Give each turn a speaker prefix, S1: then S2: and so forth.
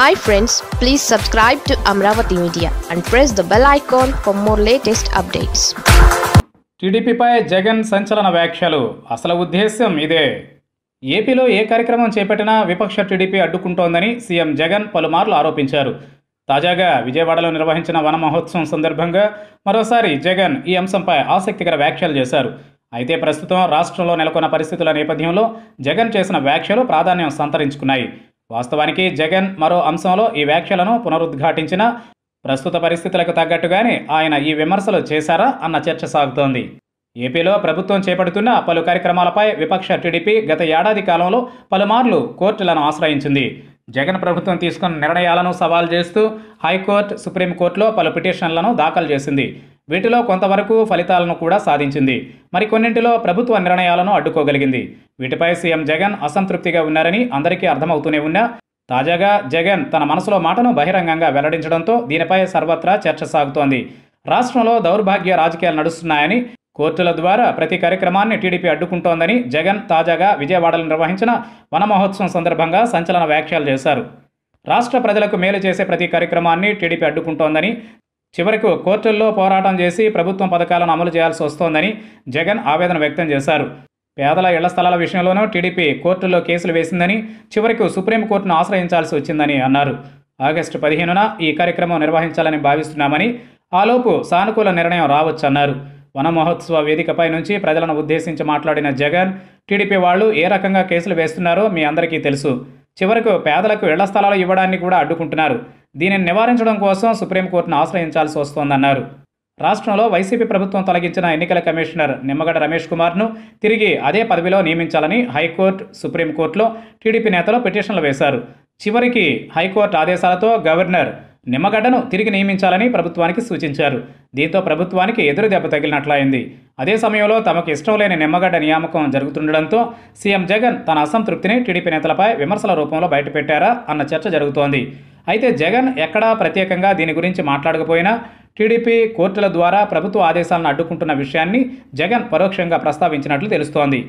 S1: hi friends please subscribe to Amaravati media and press the bell icon for more latest updates టీడీపీపై జగన్ సంచలన వ్యాఖ్యలు అసలు ఉద్దేశ్యం ఇదే ఏపీలో ఏ కార్యక్రమం చేపట్టినా విపక్ష టీడీపీ అడ్డుకుంటోందని సీఎం జగన్ పలుమార్లు ఆరోపించారు తాజాగా విజయవాడలో నిర్వహించిన వన మహోత్సవం సందర్భంగా మరోసారి జగన్ ఈ అంశంపై ఆసక్తికర వ్యాఖ్యలు చేశారు అయితే ప్రస్తుతం రాష్ట్రంలో నెలకొన్న పరిస్థితుల నేపథ్యంలో జగన్ చేసిన వ్యాఖ్యలు ప్రాధాన్యం సంతరించుకున్నాయి వాస్తవానికి జగన్ మరో అంశంలో ఈ వ్యాఖ్యలను పునరుద్ఘాటించిన ప్రస్తుత పరిస్థితులకు తగ్గట్టుగానే ఆయన ఈ విమర్శలు చేశారా అన్న చర్చ సాగుతోంది ఏపీలో ప్రభుత్వం చేపడుతున్న పలు కార్యక్రమాలపై విపక్ష టీడీపీ గత ఏడాది కాలంలో పలుమార్లు కోర్టులను ఆశ్రయించింది జగన్ ప్రభుత్వం తీసుకున్న నిర్ణయాలను సవాల్ చేస్తూ హైకోర్టు సుప్రీంకోర్టులో పలు పిటిషన్లను దాఖలు చేసింది వీటిలో కొంతవరకు ఫలితాలను కూడా సాధించింది మరికొన్నింటిలో ప్రభుత్వ నిర్ణయాలను అడ్డుకోగలిగింది వీటిపై సీఎం జగన్ అసంతృప్తిగా ఉన్నారని అందరికీ అర్థమవుతూనే ఉన్నా తాజాగా జగన్ తన మనసులో మాటను బహిరంగంగా వెల్లడించడంతో దీనిపై సర్వత్రా చర్చ సాగుతోంది రాష్ట్రంలో దౌర్భాగ్య రాజకీయాలు నడుస్తున్నాయని కోర్టుల ద్వారా ప్రతి కార్యక్రమాన్ని టీడీపీ అడ్డుకుంటోందని జగన్ తాజాగా విజయవాడలో నిర్వహించిన వన మహోత్సవం సందర్భంగా సంచలన వ్యాఖ్యలు చేశారు రాష్ట్ర ప్రజలకు మేలు చేసే ప్రతి కార్యక్రమాన్ని టీడీపీ అడ్డుకుంటోందని చివరకు కోర్టుల్లో పోరాటం చేసి ప్రభుత్వం పథకాలను అమలు చేయాల్సి వస్తోందని జగన్ ఆవేదన వ్యక్తం చేశారు పేదల ఇళ్ల స్థలాల విషయంలోనూ టీడీపీ కోర్టుల్లో కేసులు వేసిందని చివరకు సుప్రీంకోర్టును ఆశ్రయించాల్సి వచ్చిందని అన్నారు ఆగస్టు పదిహేనున ఈ కార్యక్రమం నిర్వహించాలని భావిస్తున్నామని ఆలోపు సానుకూల నిర్ణయం రావచ్చన్నారు వన మహోత్సవ వేదికపై నుంచి ప్రజలను ఉద్దేశించి మాట్లాడిన జగన్ టీడీపీ వాళ్ళు ఏ రకంగా కేసులు వేస్తున్నారో మీ అందరికీ తెలుసు చివరకు పేదలకు ఇళ్ల స్థలాలు ఇవ్వడాన్ని కూడా అడ్డుకుంటున్నారు దీనిని నివారించడం కోసం సుప్రీంకోర్టును ఆశ్రయించాల్సి వస్తోందన్నారు రాష్ట్రంలో వైసీపీ ప్రభుత్వం తొలగించిన ఎన్నికల కమిషనర్ నిమ్మగడ్డ రమేష్ కుమార్ను తిరిగి అదే పదవిలో నియమించాలని హైకోర్టు సుప్రీంకోర్టులో టీడీపీ నేతలు పిటిషన్లు వేశారు చివరికి హైకోర్టు ఆదేశాలతో గవర్నర్ నిమ్మగడ్డను తిరిగి నియమించాలని ప్రభుత్వానికి సూచించారు దీంతో ప్రభుత్వానికి ఎదురు దెబ్బ తగిలినట్లయింది అదే సమయంలో తమకు ఇష్టం లేని నిమ్మగడ్డ నియామకం జరుగుతుండడంతో సీఎం జగన్ తన అసంతృప్తిని టీడీపీ నేతలపై విమర్శల రూపంలో బయటపెట్టారా అన్న చర్చ జరుగుతోంది అయితే జగన్ ఎక్కడా ప్రత్యేకంగా దీని గురించి మాట్లాడకపోయినా టీడీపీ కోర్టుల ద్వారా ప్రభుత్వ ఆదేశాలను అడ్డుకుంటున్న విషయాన్ని జగన్ పరోక్షంగా ప్రస్తావించినట్లు తెలుస్తోంది